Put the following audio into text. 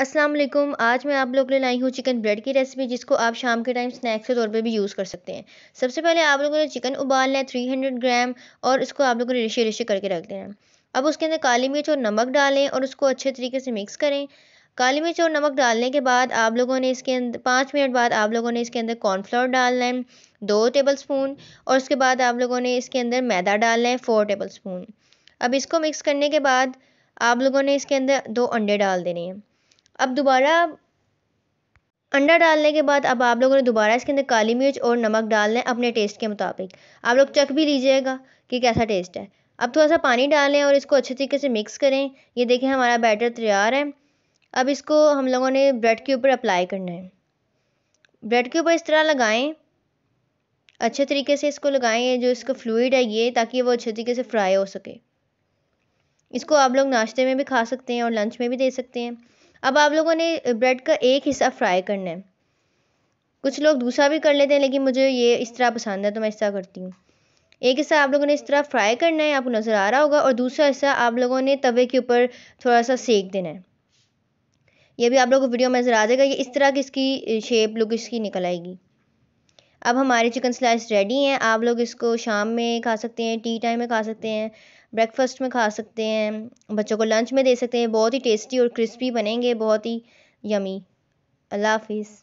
अस्सलाम वालेकुम आज मैं आप लोग के लिए लाई हूँ चिकन ब्रेड की रेसिपी जिसको आप शाम के टाइम स्नैक्स के तौर पे भी यूज़ कर सकते हैं सबसे पहले आप लोगों ने चिकन उबालना है 300 ग्राम और इसको आप लोगों ने रेशे रेशे करके रख देना है अब उसके अंदर काली मिर्च और नमक डालें और उसको अच्छे तरीके से मिक्स करें काली मिर्च और नमक डालने के बाद आप लोगों ने इसके अंदर पाँच मिनट बाद आप लोगों ने इसके अंदर कॉर्नफ्लोर डालना है दो टेबल स्पून और उसके बाद आप लोगों ने इसके अंदर मैदा डालना है फ़ोर टेबल स्पून अब इसको मिक्स करने के बाद आप लोगों ने इसके अंदर दो अंडे डाल देने हैं अब दोबारा अंडा डालने के बाद अब आप लोगों ने दोबारा इसके अंदर काली मिर्च और नमक डालना है अपने टेस्ट के मुताबिक आप लोग चख भी लीजिएगा कि कैसा टेस्ट है अब थोड़ा सा पानी डालें और इसको अच्छे तरीके से मिक्स करें ये देखें हमारा बैटर तैयार है अब इसको हम लोगों ने ब्रेड के ऊपर अप्लाई करना है ब्रेड के ऊपर इस तरह लगाएं अच्छे तरीके से इसको लगाएं जो इसका फ्लूड है ये ताकि वो अच्छे तरीके से फ्राई हो सके इसको आप लोग नाश्ते में भी खा सकते हैं और लंच में भी दे सकते हैं अब आप लोगों ने ब्रेड का एक हिस्सा फ्राई करना है कुछ लोग दूसरा भी कर लेते हैं लेकिन मुझे ये इस तरह पसंद है तो मैं इस तरह करती हूँ एक हिस्सा आप लोगों ने इस तरह फ्राई करना है आपको नज़र आ रहा होगा और दूसरा हिस्सा आप लोगों ने तवे के ऊपर थोड़ा सा सेक देना है ये भी आप लोगों को वीडियो में नज़र आ जाएगा ये इस तरह की इसकी शेप लुक इसकी निकल आएगी अब हमारे चिकन स्लाइस रेडी हैं आप लोग इसको शाम में खा सकते हैं टी टाइम में खा सकते हैं ब्रेकफास्ट में खा सकते हैं बच्चों को लंच में दे सकते हैं बहुत ही टेस्टी और क्रिस्पी बनेंगे बहुत ही यमी अल्लाह हाफिज़